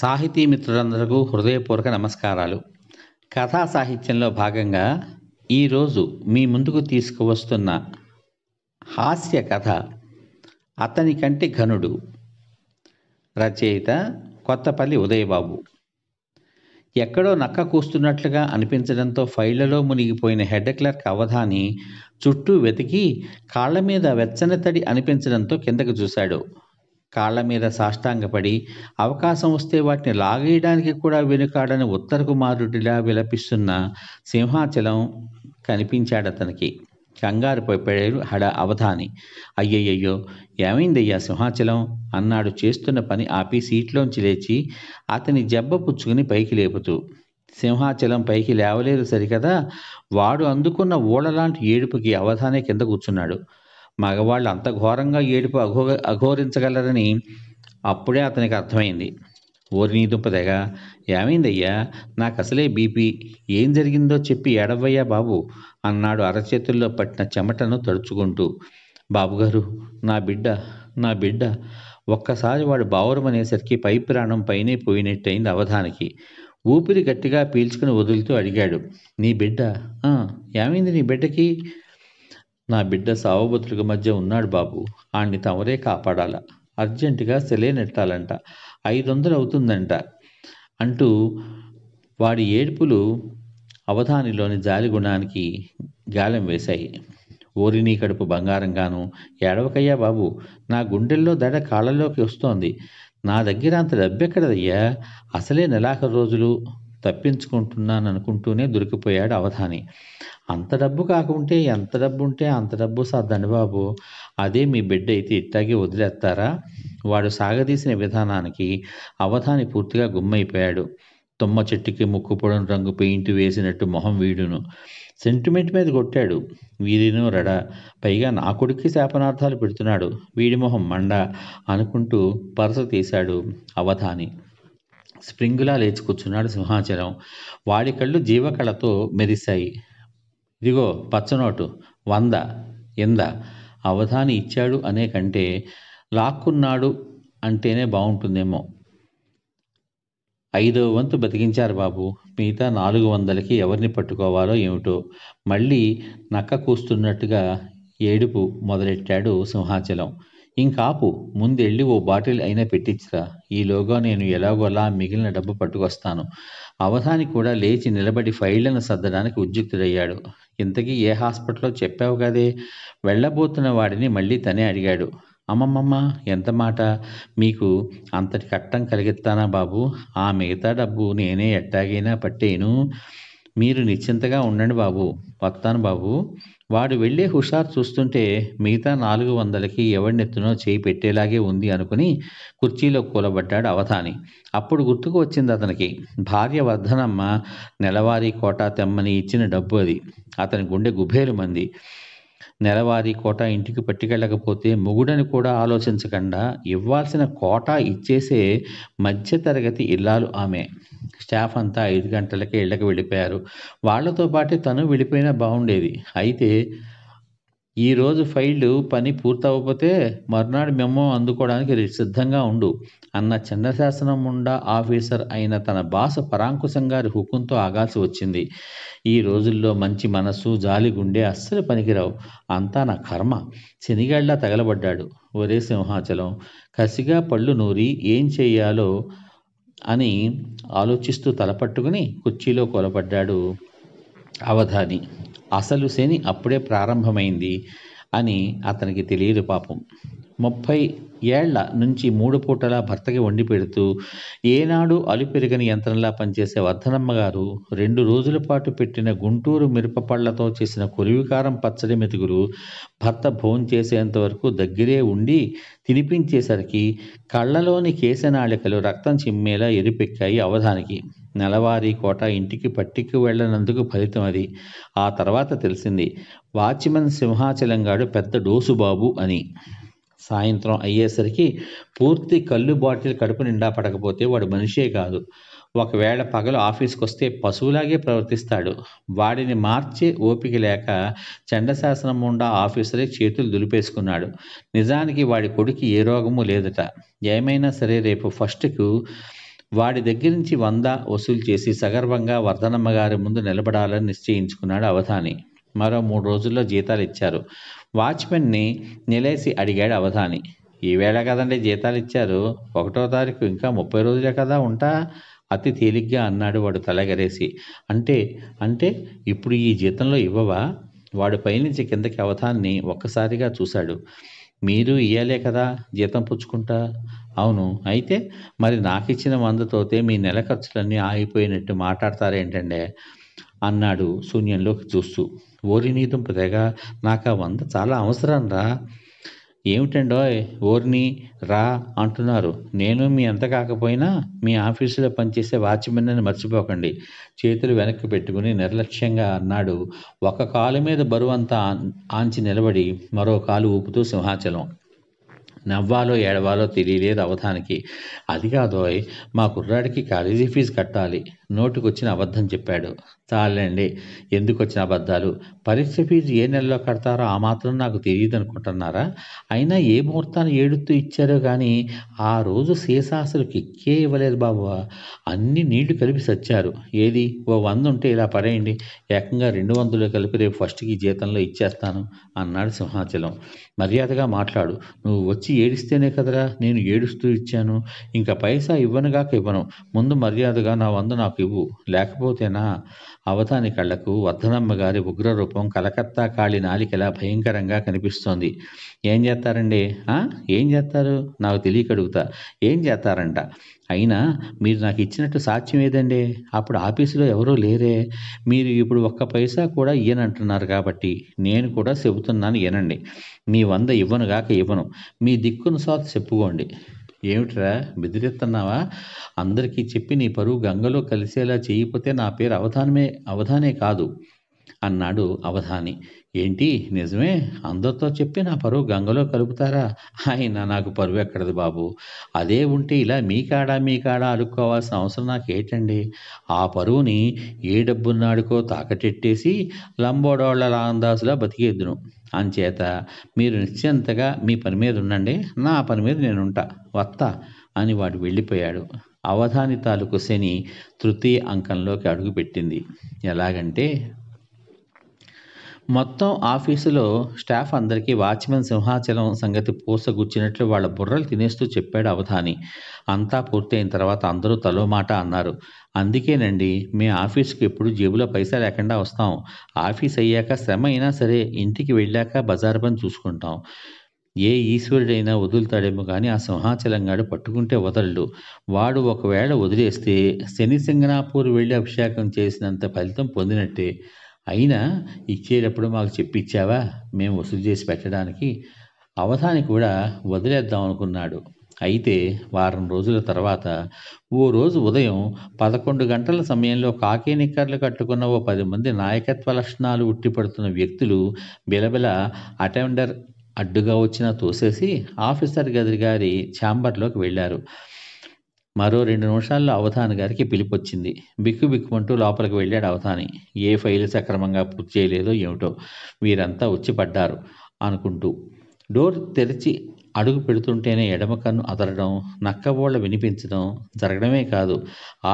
సాహితీ మిత్రులందరకు హృదయపూర్వక నమస్కారాలు కథా సాహిత్యంలో భాగంగా ఈరోజు మీ ముందుకు తీసుకువస్తున్న హాస్య కథ అతని కంటి ఘనుడు రచయిత కొత్తపల్లి ఉదయబాబు ఎక్కడో నక్క కూస్తున్నట్లుగా అనిపించడంతో ఫైళ్లలో మునిగిపోయిన హెడ్ క్లర్క్ అవధాని చుట్టూ వెతికి కాళ్ళ మీద వెచ్చని తడి అనిపించడంతో కిందకు చూశాడు కాళ్ల మీద సాష్టాంగపడి అవకాశం వస్తే వాటిని లాగేయడానికి కూడా వెనుకాడని ఉత్తర కుమారుడిలా విలపిస్తున్న సింహాచలం అతనికి కంగారు పడారు హడ అవధాని అయ్యయ్యో ఏమైందయ్యా సింహాచలం అన్నాడు చేస్తున్న పని ఆపి సీట్లోంచి లేచి అతని జబ్బ పుచ్చుకుని పైకి లేపుతూ సింహాచలం పైకి లేవలేదు సరికదా వాడు అందుకున్న ఊళ్ళలాంటి ఏడుపుకి అవధానే కింద కూర్చున్నాడు మగవాళ్ళు అంత ఘోరంగా ఏడుపు అఘో అఘోరించగలరని అప్పుడే అతనికి అర్థమైంది ఓరి నీ దుంపదగ ఏమైందయ్యా నాకు అసలే బీపీ ఏం జరిగిందో చెప్పి ఏడవయ్యా బాబు అన్నాడు అరచేతుల్లో పట్టిన చెమటను తడుచుకుంటూ బాబుగారు నా బిడ్డ నా బిడ్డ ఒక్కసారి వాడు అనేసరికి పై ప్రాణం పైనే పోయినట్టయింది అవధానికి ఊపిరి గట్టిగా పీల్చుకుని వదులుతూ అడిగాడు నీ బిడ్డ ఏమైంది నీ బిడ్డకి నా బిడ్డ సావబతులుగ మధ్య ఉన్నాడు బాబు ఆణ్ణి తమరే కాపాడాల అర్జెంటుగా నెట్టాలంట ఐదు వందలు అవుతుందంట అంటూ వాడి ఏడుపులు అవధానిలోని జాలిగుణానికి గాలం వేశాయి ఓరి నీ కడుపు బంగారంగాను ఏడవకయ్యా బాబు నా గుండెల్లో దడ కాళ్ళలోకి వస్తోంది నా దగ్గర అంత డబ్బెక్కడదయ్యా అసలే నెలాఖరు రోజులు తప్పించుకుంటున్నాను అనుకుంటూనే దొరికిపోయాడు అవధాని అంత డబ్బు కాకుంటే ఎంత డబ్బు ఉంటే అంత డబ్బు సర్దండి బాబు అదే మీ బిడ్డ అయితే ఇట్టాగే వదిలేస్తారా వాడు సాగదీసిన విధానానికి అవధాని పూర్తిగా గుమ్మైపోయాడు తుమ్మ చెట్టుకి ముక్కుపొడం రంగు పెయింట్ వేసినట్టు మొహం వీడును సెంటిమెంట్ మీద కొట్టాడు వీరినో రడ పైగా నా కొడుక్కి శాపనార్థాలు పెడుతున్నాడు వీడి మొహం మండ అనుకుంటూ పరస తీశాడు అవధాని స్ప్రింగులా లేచి కూర్చున్నాడు సింహాచలం వాడి కళ్ళు జీవకళతో మెరిశాయి ఇదిగో పచ్చనోటు వంద ఎంద అవధాని ఇచ్చాడు అనే కంటే లాక్కున్నాడు అంటేనే బాగుంటుందేమో ఐదో వంతు బతికించారు బాబు మిగతా నాలుగు వందలకి ఎవరిని పట్టుకోవాలో ఏమిటో మళ్ళీ నక్క కూస్తున్నట్టుగా ఏడుపు మొదలెట్టాడు సింహాచలం ఇంకాపు ముందెళ్ళి ఓ బాటిల్ అయినా పెట్టించరా ఈలోగా నేను ఎలాగోలా మిగిలిన డబ్బు పట్టుకొస్తాను అవధాని కూడా లేచి నిలబడి ఫైళ్లను సర్దడానికి ఉద్యుక్తుడయ్యాడు ఇంతకీ ఏ హాస్పిటల్లో చెప్పావు కదే వెళ్ళబోతున్న వాడిని మళ్ళీ తనే అడిగాడు అమ్మమ్మమ్మ ఎంత మాట మీకు అంతటి కట్టం కలిగిస్తానా బాబు ఆ మిగతా డబ్బు నేనే ఎట్టాగైనా పట్టేను మీరు నిశ్చింతగా ఉండండి బాబు వస్తాను బాబు వాడు వెళ్ళే హుషార్ చూస్తుంటే మిగతా నాలుగు వందలకి ఎవడినెత్తునో చేయి పెట్టేలాగే ఉంది అనుకుని కుర్చీలో కూలబడ్డాడు అవధాని అప్పుడు గుర్తుకు వచ్చింది అతనికి భార్య వర్ధనమ్మ నెలవారీ కోటా తెమ్మని ఇచ్చిన డబ్బు అది అతని గుండె గుభేలు మంది నెలవారీ కోట ఇంటికి పట్టుకెళ్ళకపోతే మొగుడని కూడా ఆలోచించకుండా ఇవ్వాల్సిన కోట ఇచ్చేసే మధ్యతరగతి ఇల్లాలు ఆమె స్టాఫ్ అంతా ఐదు గంటలకే ఇళ్ళకి వెళ్ళిపోయారు వాళ్లతో పాటే తను వెళ్ళిపోయినా బాగుండేది అయితే ఈరోజు ఫైల్డ్ పని పూర్తవకపోతే మర్నాడు మేము అందుకోవడానికి సిద్ధంగా ఉండు అన్న చంద్రశాసనం ఉండా ఆఫీసర్ అయిన తన బాస పరాంకుశం గారి హుకుంతో ఆగాల్సి వచ్చింది ఈ రోజుల్లో మంచి మనసు జాలి గుండె అస్సలు పనికిరావు అంతా నా కర్మ శనిగాళ్ళ తగలబడ్డాడు ఒరే సింహాచలం కసిగా పళ్ళు నూరి ఏం చేయాలో అని ఆలోచిస్తూ తలపట్టుకుని కుర్చీలో కొలబడ్డాడు అవధాని అసలు శని అప్పుడే ప్రారంభమైంది అని అతనికి తెలియదు పాపం ముప్పై ఏళ్ల నుంచి మూడు పూటలా భర్తకి వండి పెడుతూ ఏనాడు అలుపెరగని యంత్రంలా పనిచేసే వర్ధనమ్మ గారు రెండు రోజుల పాటు పెట్టిన గుంటూరు మిరపపళ్లతో చేసిన కొరివికారం పచ్చడి మెతుకులు భర్త భోజనం చేసేంత వరకు దగ్గరే ఉండి తినిపించేసరికి కళ్ళలోని కేశనాళికలు రక్తం చిమ్మేలా ఎరిపెక్కాయి అవధానికి నెలవారీ కోట ఇంటికి పట్టికి వెళ్ళనందుకు ఫలితం అది ఆ తర్వాత తెలిసింది వాచ్మెన్ సింహాచలంగాడు పెద్ద డోసుబాబు అని సాయంత్రం అయ్యేసరికి పూర్తి కళ్ళు బాటిల్ కడుపు నిండా పడకపోతే వాడు మనిషే కాదు ఒకవేళ పగలు ఆఫీస్కి వస్తే పశువులాగే ప్రవర్తిస్తాడు వాడిని మార్చే ఓపిక లేక చండశాసనం ఉండా ఆఫీసరే చేతులు దులిపేసుకున్నాడు నిజానికి వాడి కొడుకు ఏ రోగము లేదట ఏమైనా సరే రేపు ఫస్ట్కు వాడి దగ్గర నుంచి వంద వసూలు చేసి సగర్వంగా వర్ధనమ్మ గారి ముందు నిలబడాలని నిశ్చయించుకున్నాడు అవధాని మరో మూడు రోజుల్లో జీతాలు ఇచ్చారు వాచ్మెన్ని నిలేసి అడిగాడు అవధాని ఈవేళ కదండి జీతాలు ఇచ్చారు ఒకటో తారీఖు ఇంకా ముప్పై రోజులే కదా ఉంటా అతి తేలిగ్గా అన్నాడు వాడు తలగరేసి అంటే అంటే ఇప్పుడు ఈ జీతంలో ఇవ్వవా వాడు పైనుంచి కిందకి అవధాన్ని ఒక్కసారిగా చూశాడు మీరు ఇయ్యాలే కదా జీతం పుచ్చుకుంటా అవును అయితే మరి నాకు ఇచ్చిన వందతోతే మీ నెల ఖర్చులన్నీ ఆగిపోయినట్టు మాట్లాడతారేంటండే అన్నాడు శూన్యంలోకి చూస్తూ ఓరి నీ తెగ నాకు ఆ వంద చాలా అవసరం రా ఏమిటండో ఓర్ని రా అంటున్నారు నేను మీ అంత కాకపోయినా మీ ఆఫీసులో పనిచేసే వాచ్మెన్ అని మర్చిపోకండి చేతులు వెనక్కి పెట్టుకుని నిర్లక్ష్యంగా అన్నాడు ఒక కాలు మీద బరువంతా ఆంచి నిలబడి మరో కాలు ఊపుతూ సింహాచలం నవ్వాలో ఏడవాలో తెలియలేదు అవధానికి అది కాదోయ్ మా కుర్రాడికి కాలేజీ ఫీజు కట్టాలి నోటికొచ్చిన అబద్ధం చెప్పాడు చాలండి ఎందుకు వచ్చిన అబద్ధాలు పరీక్ష ఫీజు ఏ నెలలో కడతారో ఆ మాత్రం నాకు తెలియదు అనుకుంటున్నారా అయినా ఏ ముహూర్తాన్ని ఏడుతూ ఇచ్చారో కానీ ఆ రోజు సీసాసులు కిక్కే ఇవ్వలేదు బాబు అన్ని నీళ్లు కలిపి సచ్చారు ఏది ఓ వంద ఉంటే ఇలా పడేయండి ఏకంగా రెండు వందలు కలిపి రేపు ఫస్ట్కి జీతంలో ఇచ్చేస్తాను అన్నాడు సింహాచలం మర్యాదగా మాట్లాడు నువ్వు వచ్చి ఏడిస్తేనే కదరా నేను ఏడుస్తూ ఇచ్చాను ఇంకా పైసా ఇవ్వనుగాక ఇవ్వను ముందు మర్యాదగా నా వంద నాకు ఇవ్వు లేకపోతేనా అవతాని కళ్లకు వర్ధనమ్మ గారి ఉగ్రరూపం కలకత్తా కాళి నాలికలా భయంకరంగా కనిపిస్తోంది ఏం చేస్తారండి ఏం చేస్తారు నాకు తెలియకడుగుతా ఏం చేస్తారంట అయినా మీరు నాకు ఇచ్చినట్టు సాధ్యం ఏదండి అప్పుడు ఆఫీసులో ఎవరూ లేరే మీరు ఇప్పుడు ఒక్క పైసా కూడా ఇయ్యనంటున్నారు కాబట్టి నేను కూడా చెబుతున్నాను ఇయనండి మీ వంద ఇవ్వను గాక ఇవ్వను మీ దిక్కును సాత్ చెప్పుకోండి ఏమిట్రా బెదిరిస్తున్నావా అందరికీ చెప్పి నీ పరువు గంగలో కలిసేలా చేయకపోతే నా పేరు అవధానమే అవధానే కాదు అన్నాడు అవధాని ఏంటి నిజమే అందరితో చెప్పి నా పరువు గంగలో కలుపుతారా ఆయన నాకు పరువు ఎక్కడది బాబు అదే ఉంటే ఇలా మీ కాడా మీ కాడా అడుక్కోవాల్సిన అవసరం నాకేటండి ఆ పరువుని ఏ డబ్బున్నాడుకో తాకటెట్టేసి లంబోడోళ్ల రాందాసులా బతికేద్దును అంచేత మీరు నిశ్చింతగా మీ పని మీద ఉండండి నా పని మీద నేనుంటా వత్తా అని వాడు వెళ్ళిపోయాడు అవధాని తాలూకు శని తృతీయ అంకంలోకి అడుగుపెట్టింది ఎలాగంటే మొత్తం ఆఫీసులో స్టాఫ్ అందరికీ వాచ్మెన్ సింహాచలం సంగతి పూసగుచ్చినట్లు వాళ్ళ బుర్రలు తినేస్తూ చెప్పాడు అవధాని అంతా పూర్తయిన తర్వాత అందరూ తలో మాట అన్నారు అందుకేనండి మీ ఆఫీస్కి ఎప్పుడు జేబులో పైసా లేకుండా వస్తాం ఆఫీస్ అయ్యాక శ్రమ అయినా సరే ఇంటికి వెళ్ళాక బజార్ పని చూసుకుంటాం ఏ ఈశ్వరుడైనా వదులుతాడేమో కానీ ఆ సింహాచలంగాడు పట్టుకుంటే వదలడు వాడు ఒకవేళ వదిలేస్తే శని సింగనాపూర్ వెళ్ళి అభిషేకం చేసినంత ఫలితం పొందినట్టే అయినా ఇచ్చేటప్పుడు మాకు చెప్పిచ్చావా మేము వసూలు చేసి పెట్టడానికి అవధాని కూడా వదిలేద్దాం అనుకున్నాడు అయితే వారం రోజుల తర్వాత ఓ రోజు ఉదయం పదకొండు గంటల సమయంలో కాకే నిక్కర్లు కట్టుకున్న ఓ పది మంది నాయకత్వ లక్షణాలు ఉట్టిపడుతున్న వ్యక్తులు బిలబిల అటెండర్ అడ్డుగా వచ్చిన తోసేసి ఆఫీసర్ గది గారి ఛాంబర్లోకి వెళ్ళారు మరో రెండు నిమిషాల్లో అవధాన్ గారికి పిలిపొచ్చింది బిక్కు బిక్కుమంటూ లోపలికి వెళ్ళాడు అవధాని ఏ ఫైల్ సక్రమంగా పూర్తి చేయలేదో ఏమిటో వీరంతా వచ్చిపడ్డారు అనుకుంటూ డోర్ తెరిచి అడుగు పెడుతుంటేనే ఎడమ కన్ను అదరడం నక్కబోళ్ల వినిపించడం జరగడమే కాదు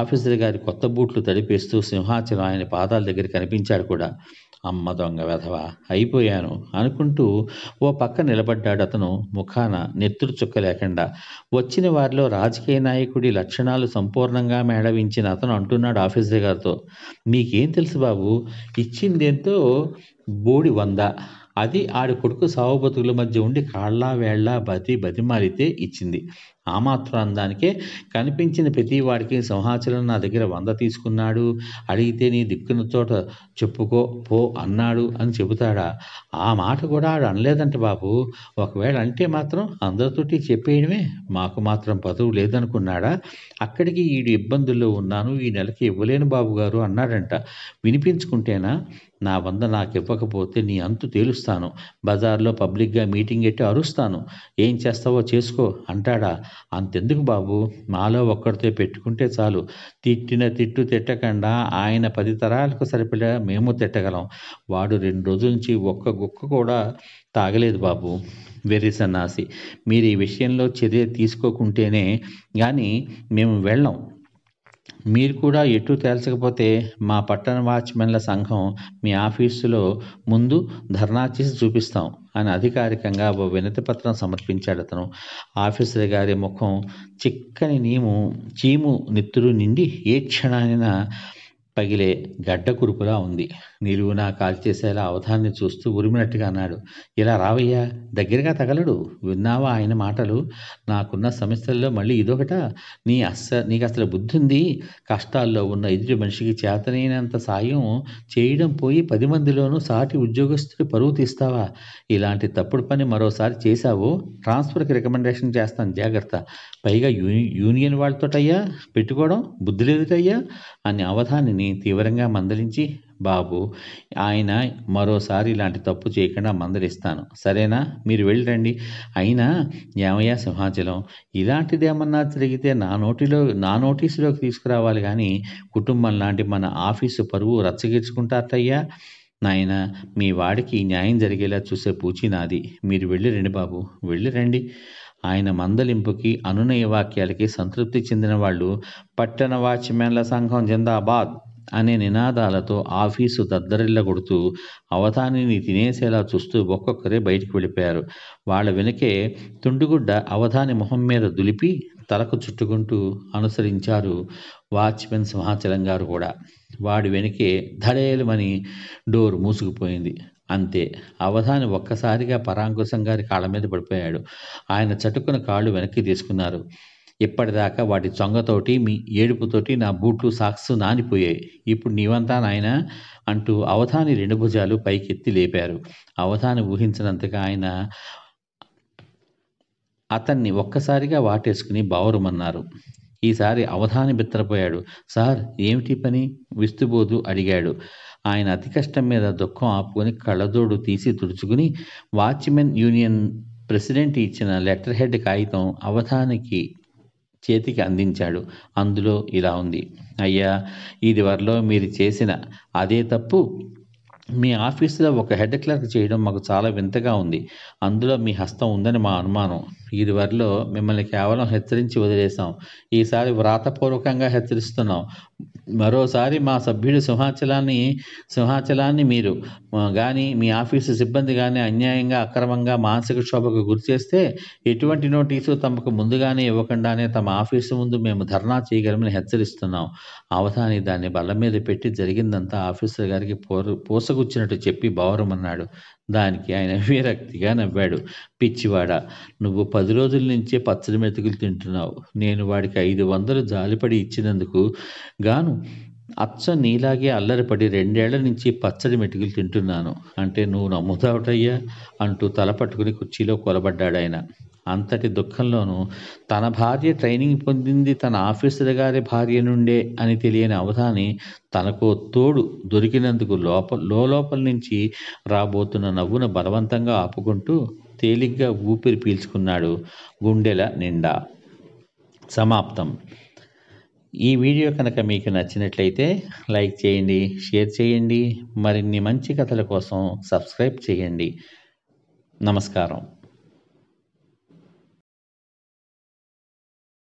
ఆఫీసర్ గారి కొత్త బూట్లు తడిపేస్తూ సింహాచలం ఆయన పాదాల దగ్గర కనిపించాడు కూడా అమ్మ దొంగ వెధవ అయిపోయాను అనుకుంటూ ఓ పక్క నిలబడ్డాడు అతను ముఖాన నెత్తురు చుక్క లేకుండా వచ్చిన వారిలో రాజకీయ నాయకుడి లక్షణాలు సంపూర్ణంగా మేడవించిన అతను అంటున్నాడు ఆఫీసర్ గారితో మీకేం తెలుసు బాబు ఇచ్చిందేంతో బోడి వంద అది ఆడి కొడుకు సావు మధ్య ఉండి కాళ్ళ వేళ్ళ బతి బతిమాలితే ఇచ్చింది ఆ మాత్రం దానికే కనిపించిన ప్రతి వాడికి సింహాచలం నా దగ్గర వంద తీసుకున్నాడు అడిగితే నీ దిక్కున చోట చెప్పుకో పో అన్నాడు అని చెబుతాడా ఆ మాట కూడా ఆడు అనలేదంట బాబు ఒకవేళ అంటే మాత్రం అందరితోటి చెప్పేయడమే మాకు మాత్రం పదవు లేదనుకున్నాడా అక్కడికి ఈడు ఇబ్బందుల్లో ఉన్నాను ఈ నెలకి ఇవ్వలేను బాబు గారు అన్నాడంట వినిపించుకుంటేనా నా వంద నాకు ఇవ్వకపోతే నీ అంతు తేలుస్తాను బజార్లో పబ్లిక్గా మీటింగ్ ఎట్టి అరుస్తాను ఏం చేస్తావో చేసుకో అంటాడా అంతెందుకు బాబు మాలో ఒక్కడితో పెట్టుకుంటే చాలు తిట్టిన తిట్టు తిట్టకుండా ఆయన పది తరాలకు సరిపడా మేము తిట్టగలం వాడు రెండు రోజుల నుంచి ఒక్క గుక్క కూడా తాగలేదు బాబు వెర్రి సన్నాసి మీరు ఈ విషయంలో చర్య తీసుకోకుంటేనే కానీ మేము వెళ్ళం మీరు కూడా ఎటు తేల్చకపోతే మా పట్టణ వాచ్మెన్ల సంఘం మీ ఆఫీసులో ముందు ధర్నా చేసి చూపిస్తాం అని అధికారికంగా ఓ వినతి పత్రం సమర్పించాడు అతను ఆఫీసర్ గారి ముఖం చిక్కని నీము చీము నెత్తురు నిండి ఏ క్షణానైనా పగిలే గడ్డ కురుపులా ఉంది నిలువునా కాల్చేసేలా అవధాన్ని చూస్తూ ఉరిమినట్టుగా అన్నాడు ఇలా రావయ్యా దగ్గరగా తగలడు విన్నావా ఆయన మాటలు నాకున్న సమస్యల్లో మళ్ళీ ఇదొకట నీ అస్స నీకు అసలు బుద్ధి ఉంది కష్టాల్లో ఉన్న ఎదుటి మనిషికి చేతనైనంత సాయం చేయడం పోయి పది మందిలోనూ సాటి ఉద్యోగస్తుడి పరువు తీస్తావా ఇలాంటి తప్పుడు పని మరోసారి చేశావు ట్రాన్స్ఫర్కి రికమెండేషన్ చేస్తాను జాగ్రత్త పైగా యూనియన్ వాళ్ళతోటయ్యా పెట్టుకోవడం బుద్ధి లేదుటయ్యా అని అవధానిని తీవ్రంగా మందలించి బాబు ఆయన మరోసారి ఇలాంటి తప్పు చేయకుండా మందలిస్తాను సరేనా మీరు వెళ్ళండి అయినా ఏమయ్యా సింహాచలం ఇలాంటిదేమన్నా జరిగితే నా నోటిలో నా నోటీసులోకి తీసుకురావాలి కానీ కుటుంబం లాంటి మన ఆఫీసు పరువు రచ్చగీర్చుకుంటారయ్యా నాయన మీ వాడికి న్యాయం జరిగేలా చూసే పూచి నాది మీరు వెళ్ళిరండి బాబు వెళ్ళిరండి ఆయన మందలింపుకి అనునయ వాక్యాలకి సంతృప్తి చెందిన వాళ్ళు పట్టణ వాచ్మెన్ల సంఘం జిందాబాద్ అనే నినాదాలతో ఆఫీసు దద్దరిల్లగొడుతూ అవధానిని తినేసేలా చూస్తూ ఒక్కొక్కరే బయటికి వెళ్ళిపోయారు వాళ్ళ వెనుకే తుండుగుడ్డ అవధాని మొహం మీద దులిపి తలకు చుట్టుకుంటూ అనుసరించారు వాచ్మెన్ సింహాచలం గారు కూడా వాడి వెనుకే ధడేలుమని డోర్ మూసుకుపోయింది అంతే అవధాని ఒక్కసారిగా పరాంకుశం గారి కాళ్ళ మీద పడిపోయాడు ఆయన చటుకున కాళ్ళు వెనక్కి తీసుకున్నారు ఇప్పటిదాకా వాటి చొంగతోటి మీ ఏడుపుతోటి నా బూట్లు సాక్స్ నానిపోయాయి ఇప్పుడు నీవంతా నాయన అంటూ అవధాని రెండు భుజాలు పైకెత్తి లేపారు అవధాని ఊహించినంతగా ఆయన అతన్ని ఒక్కసారిగా వాటేసుకుని బావరుమన్నారు ఈసారి అవధాని బిత్తరపోయాడు సార్ ఏమిటి పని విస్తుబోదు అడిగాడు ఆయన అతి కష్టం మీద దుఃఖం ఆపుకొని కళ్ళదోడు తీసి తుడుచుకుని వాచ్మెన్ యూనియన్ ప్రెసిడెంట్ ఇచ్చిన లెటర్ హెడ్ కాగితం అవధానికి చేతికి అందించాడు అందులో ఇలా ఉంది అయ్యా ఇది వరలో మీరు చేసిన అదే తప్పు మీ ఆఫీసులో ఒక హెడ్ క్లర్క్ చేయడం మాకు చాలా వింతగా ఉంది అందులో మీ హస్తం ఉందని మా అనుమానం ఇదివరలో మిమ్మల్ని కేవలం హెచ్చరించి వదిలేసాం ఈసారి వ్రాతపూర్వకంగా హెచ్చరిస్తున్నాం మరోసారి మా సభ్యుడి సింహాచలాన్ని సింహాచలాన్ని మీరు కానీ మీ ఆఫీసు సిబ్బంది కానీ అన్యాయంగా అక్రమంగా మానసిక క్షోభకు గురిచేస్తే ఎటువంటి నోటీసు తమకు ముందుగానే ఇవ్వకుండానే తమ ఆఫీసు ముందు మేము ధర్నా చేయగలమని హెచ్చరిస్తున్నాం అవధాని దాన్ని బల్ల మీద పెట్టి జరిగిందంతా ఆఫీసర్ గారికి పోర పోసగుచ్చినట్టు చెప్పి అన్నాడు దానికి ఆయన విరక్తిగా నవ్వాడు పిచ్చివాడా నువ్వు పది రోజుల నుంచే పచ్చడి మెతుకులు తింటున్నావు నేను వాడికి ఐదు వందలు జాలిపడి ఇచ్చినందుకు గాను అచ్చ నీలాగే అల్లరిపడి రెండేళ్ల నుంచి పచ్చడి మెటుకులు తింటున్నాను అంటే నువ్వు నమ్ముతావుటయ్యా అంటూ తల పట్టుకుని కుర్చీలో ఆయన అంతటి దుఃఖంలోనూ తన భార్య ట్రైనింగ్ పొందింది తన ఆఫీసర్ గారి భార్య నుండే అని తెలియని అవధాని తనకు తోడు దొరికినందుకు లోప లోపల నుంచి రాబోతున్న నవ్వును బలవంతంగా ఆపుకుంటూ తేలిగ్గా ఊపిరి పీల్చుకున్నాడు గుండెల నిండా సమాప్తం ఈ వీడియో కనుక మీకు నచ్చినట్లయితే లైక్ చేయండి షేర్ చేయండి మరిన్ని మంచి కథల కోసం సబ్స్క్రైబ్ చేయండి నమస్కారం